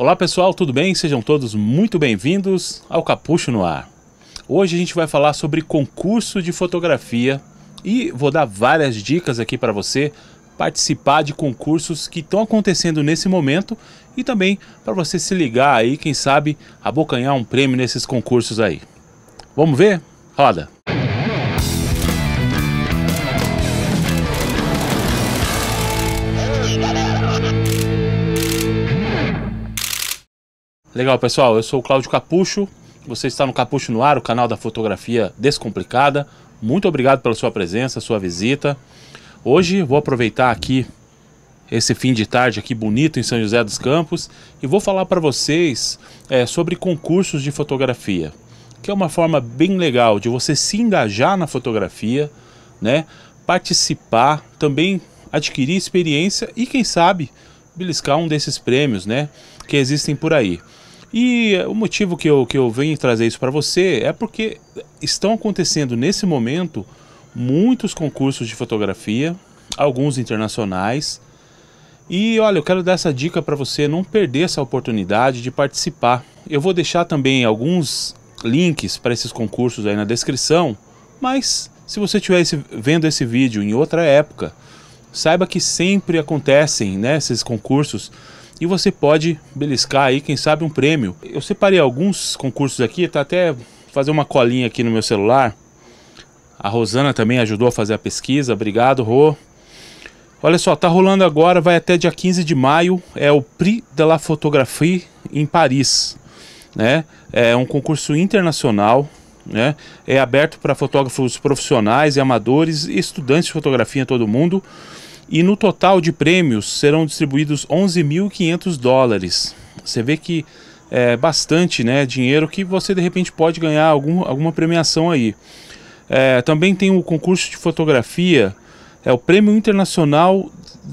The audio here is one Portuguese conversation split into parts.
Olá pessoal, tudo bem? Sejam todos muito bem-vindos ao Capucho no Ar. Hoje a gente vai falar sobre concurso de fotografia e vou dar várias dicas aqui para você participar de concursos que estão acontecendo nesse momento e também para você se ligar aí, quem sabe abocanhar um prêmio nesses concursos aí. Vamos ver? Roda! Legal, pessoal. Eu sou o Cláudio Capucho. Você está no Capucho no Ar, o canal da fotografia descomplicada. Muito obrigado pela sua presença, sua visita. Hoje vou aproveitar aqui esse fim de tarde aqui bonito em São José dos Campos e vou falar para vocês é, sobre concursos de fotografia, que é uma forma bem legal de você se engajar na fotografia, né? Participar, também adquirir experiência e quem sabe beliscar um desses prêmios, né? que existem por aí. E o motivo que eu, que eu venho trazer isso para você é porque estão acontecendo nesse momento muitos concursos de fotografia, alguns internacionais. E olha, eu quero dar essa dica para você não perder essa oportunidade de participar. Eu vou deixar também alguns links para esses concursos aí na descrição, mas se você estiver vendo esse vídeo em outra época, saiba que sempre acontecem né, esses concursos e você pode beliscar aí, quem sabe, um prêmio. Eu separei alguns concursos aqui, tá até fazer uma colinha aqui no meu celular. A Rosana também ajudou a fazer a pesquisa. Obrigado, Rô. Olha só, tá rolando agora, vai até dia 15 de maio, é o Prix de la Photographie em Paris, né? É um concurso internacional, né? É aberto para fotógrafos profissionais e amadores, estudantes de fotografia todo mundo. E no total de prêmios serão distribuídos 11.500 dólares. Você vê que é bastante né, dinheiro que você de repente pode ganhar algum, alguma premiação aí. É, também tem o concurso de fotografia, é o Prêmio Internacional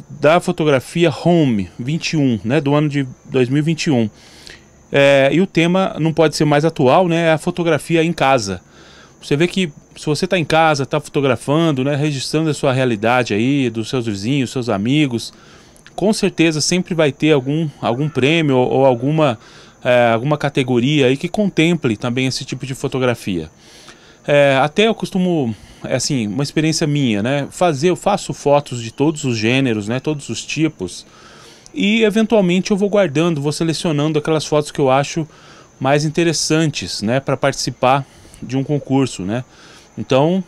da Fotografia Home 21, né, do ano de 2021. É, e o tema não pode ser mais atual, né, é a fotografia em casa. Você vê que se você está em casa, está fotografando, né, registrando a sua realidade aí, dos seus vizinhos, seus amigos, com certeza sempre vai ter algum, algum prêmio ou, ou alguma, é, alguma categoria aí que contemple também esse tipo de fotografia. É, até eu costumo, é assim, uma experiência minha, né, fazer, eu faço fotos de todos os gêneros, né, todos os tipos, e eventualmente eu vou guardando, vou selecionando aquelas fotos que eu acho mais interessantes, né, para participar de um concurso, né? Então,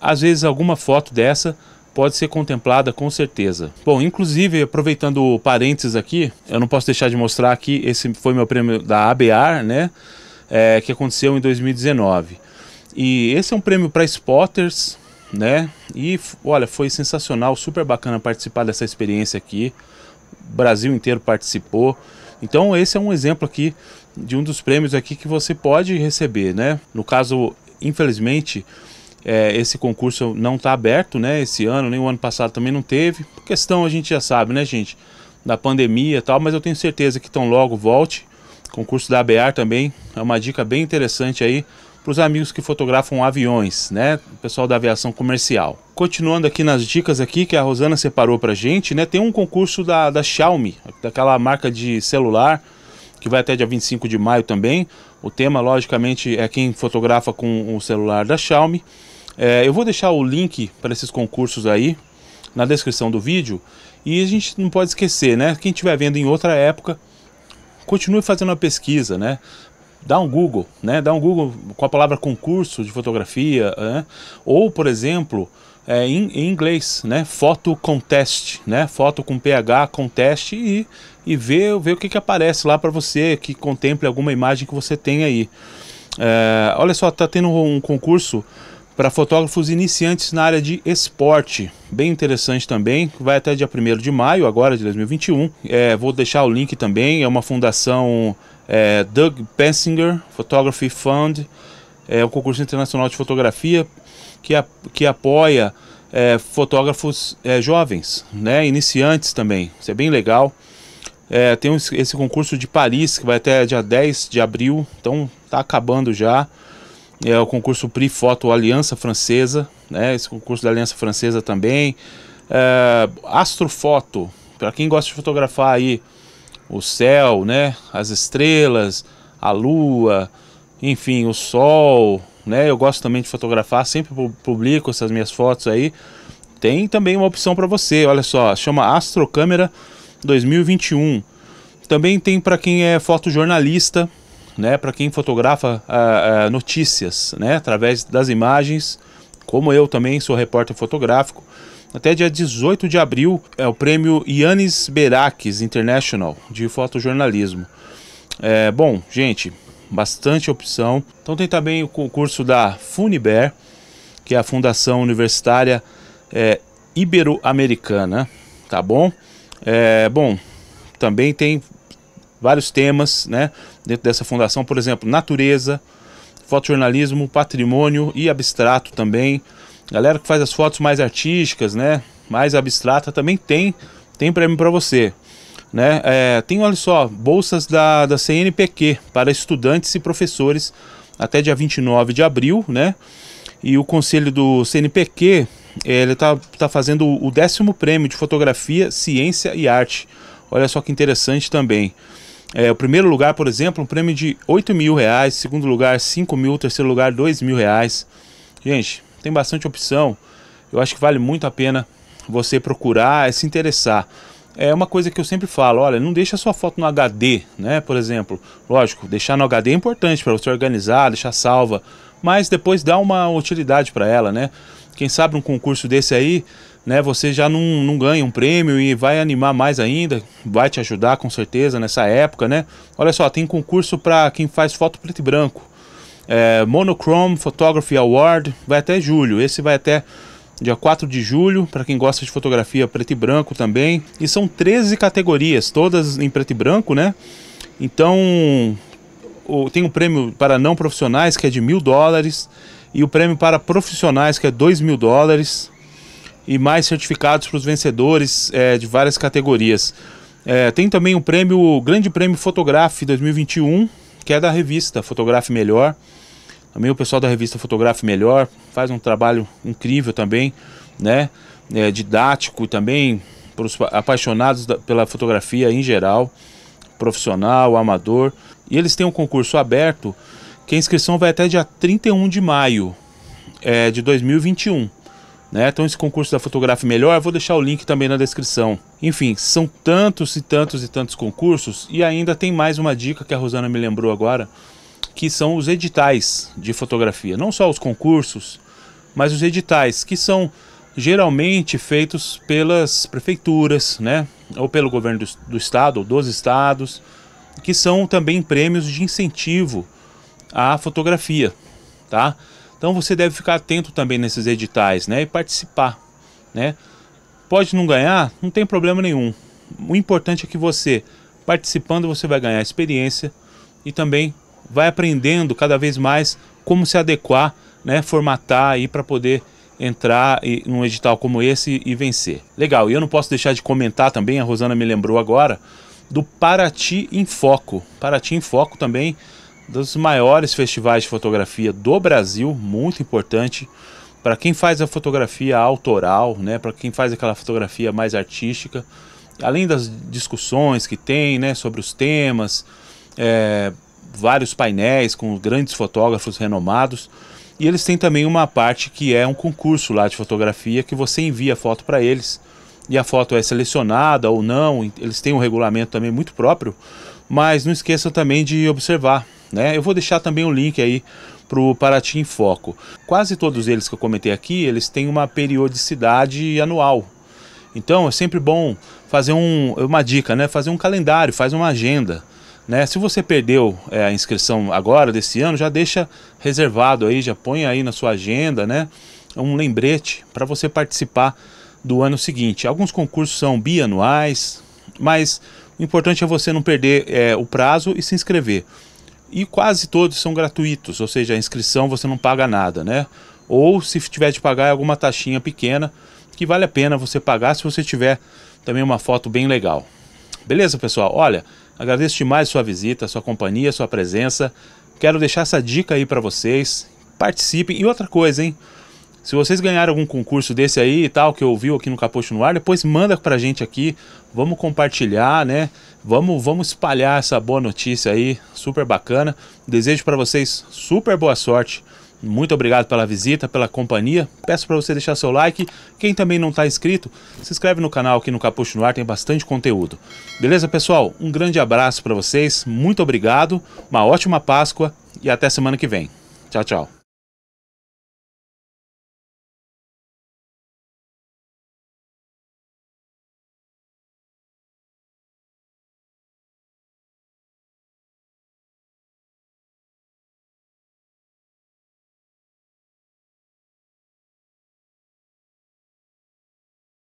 às vezes alguma foto dessa pode ser contemplada com certeza. Bom, inclusive, aproveitando o parênteses aqui, eu não posso deixar de mostrar aqui, esse foi meu prêmio da ABR né? É, que aconteceu em 2019. E esse é um prêmio para spotters, né? E olha, foi sensacional, super bacana participar dessa experiência aqui. O Brasil inteiro participou. Então esse é um exemplo aqui de um dos prêmios aqui que você pode receber, né? No caso, infelizmente, é, esse concurso não está aberto, né? Esse ano, nem o ano passado também não teve. Por questão a gente já sabe, né, gente? Da pandemia e tal, mas eu tenho certeza que tão logo volte. Concurso da ABAR também é uma dica bem interessante aí para os amigos que fotografam aviões, né? O pessoal da aviação comercial. Continuando aqui nas dicas aqui que a Rosana separou para gente, né? Tem um concurso da, da Xiaomi, daquela marca de celular, que vai até dia 25 de maio também. O tema, logicamente, é quem fotografa com o celular da Xiaomi. É, eu vou deixar o link para esses concursos aí na descrição do vídeo. E a gente não pode esquecer, né? Quem estiver vendo em outra época, continue fazendo a pesquisa, né? Dá um Google, né? Dá um Google com a palavra concurso de fotografia, né? Ou, por exemplo, é, em, em, inglês, né? Foto contest, né? Foto com PH contest e, e ver, ver o que, que aparece lá para você, que contemple alguma imagem que você tem aí. É, olha só, tá tendo um concurso para fotógrafos iniciantes na área de esporte. Bem interessante também, vai até dia 1 de maio agora de 2021. É, vou deixar o link também, é uma fundação é, Doug Pensinger Photography Fund, é um concurso internacional de fotografia que, a, que apoia é, fotógrafos é, jovens, né, iniciantes também. Isso é bem legal. É, tem esse concurso de Paris que vai até dia 10 de abril, então está acabando já. É o concurso Prix Foto Aliança Francesa, né? Esse concurso da Aliança Francesa também. É, Astrofoto, para quem gosta de fotografar aí o céu, né? As estrelas, a lua, enfim, o sol, né? Eu gosto também de fotografar, sempre publico essas minhas fotos aí. Tem também uma opção para você, olha só, chama Astrocâmera 2021. Também tem para quem é fotojornalista, né? Para quem fotografa ah, ah, notícias, né? Através das imagens, como eu também sou repórter fotográfico. Até dia 18 de abril é o prêmio Yannis Berakis International de fotojornalismo. É, bom, gente, bastante opção. Então tem também o concurso da Funiber, que é a Fundação Universitária é, Ibero-Americana, tá bom? É, bom, também tem vários temas, né, dentro dessa fundação, por exemplo, natureza, fotojornalismo, patrimônio e abstrato também. Galera que faz as fotos mais artísticas, né, mais abstrata também tem tem prêmio para você. Né? É, tem, olha só, bolsas da, da CNPq para estudantes e professores até dia 29 de abril, né? E o conselho do CNPq, é, ele está tá fazendo o décimo prêmio de fotografia, ciência e arte. Olha só que interessante também. É, o primeiro lugar, por exemplo, um prêmio de 8 mil reais, segundo lugar 5 mil, terceiro lugar 2 mil reais. Gente, tem bastante opção. Eu acho que vale muito a pena você procurar e se interessar é uma coisa que eu sempre falo, olha, não deixa sua foto no HD, né? Por exemplo, lógico, deixar no HD é importante para você organizar, deixar salva, mas depois dá uma utilidade para ela, né? Quem sabe um concurso desse aí, né? Você já não, não ganha um prêmio e vai animar mais ainda, vai te ajudar com certeza nessa época, né? Olha só, tem concurso para quem faz foto preto e branco, é, Monochrome Photography Award, vai até julho, esse vai até dia 4 de julho, para quem gosta de fotografia preto e branco também. E são 13 categorias, todas em preto e branco, né? Então, tem um prêmio para não profissionais, que é de mil dólares, e o prêmio para profissionais, que é dois mil dólares, e mais certificados para os vencedores é, de várias categorias. É, tem também o prêmio, o Grande Prêmio Fotografe 2021, que é da revista Fotografe Melhor. Também o pessoal da revista Fotografe Melhor faz um trabalho incrível também, né? É, didático também para os apaixonados da, pela fotografia em geral, profissional, amador. E eles têm um concurso aberto que a inscrição vai até dia 31 de maio é, de 2021. Né? Então esse concurso da Fotografe Melhor, vou deixar o link também na descrição. Enfim, são tantos e tantos e tantos concursos e ainda tem mais uma dica que a Rosana me lembrou agora que são os editais de fotografia, não só os concursos, mas os editais que são geralmente feitos pelas prefeituras, né, ou pelo governo do, do estado ou dos estados, que são também prêmios de incentivo à fotografia, tá? Então você deve ficar atento também nesses editais, né, e participar, né? Pode não ganhar, não tem problema nenhum. O importante é que você participando você vai ganhar experiência e também vai aprendendo cada vez mais como se adequar, né, formatar aí para poder entrar em um edital como esse e vencer. Legal, e eu não posso deixar de comentar também, a Rosana me lembrou agora, do Paraty em Foco. Paraty em Foco também, dos maiores festivais de fotografia do Brasil, muito importante para quem faz a fotografia autoral, né, para quem faz aquela fotografia mais artística, além das discussões que tem, né, sobre os temas, é, vários painéis com grandes fotógrafos renomados. E eles têm também uma parte que é um concurso lá de fotografia que você envia foto para eles e a foto é selecionada ou não. Eles têm um regulamento também muito próprio, mas não esqueçam também de observar. Né? Eu vou deixar também o um link aí para o Paraty em Foco. Quase todos eles que eu comentei aqui, eles têm uma periodicidade anual. Então é sempre bom fazer um, uma dica, né? fazer um calendário, faz uma agenda né? Se você perdeu é, a inscrição agora desse ano, já deixa reservado aí, já põe aí na sua agenda, né? Um lembrete para você participar do ano seguinte. Alguns concursos são bianuais, mas o importante é você não perder é, o prazo e se inscrever. E quase todos são gratuitos, ou seja, a inscrição você não paga nada, né? Ou se tiver de pagar é alguma taxinha pequena, que vale a pena você pagar se você tiver também uma foto bem legal. Beleza, pessoal? Olha, agradeço demais sua visita, sua companhia, sua presença. Quero deixar essa dica aí para vocês. Participem. E outra coisa, hein? Se vocês ganharam algum concurso desse aí e tal, que eu ouviu aqui no Capucho no Ar, depois manda pra gente aqui. Vamos compartilhar, né? Vamos, vamos espalhar essa boa notícia aí, super bacana. Desejo para vocês super boa sorte muito obrigado pela visita, pela companhia. Peço para você deixar seu like. Quem também não está inscrito, se inscreve no canal aqui no Capucho no Ar, tem bastante conteúdo. Beleza, pessoal? Um grande abraço para vocês, muito obrigado, uma ótima Páscoa e até semana que vem. Tchau, tchau.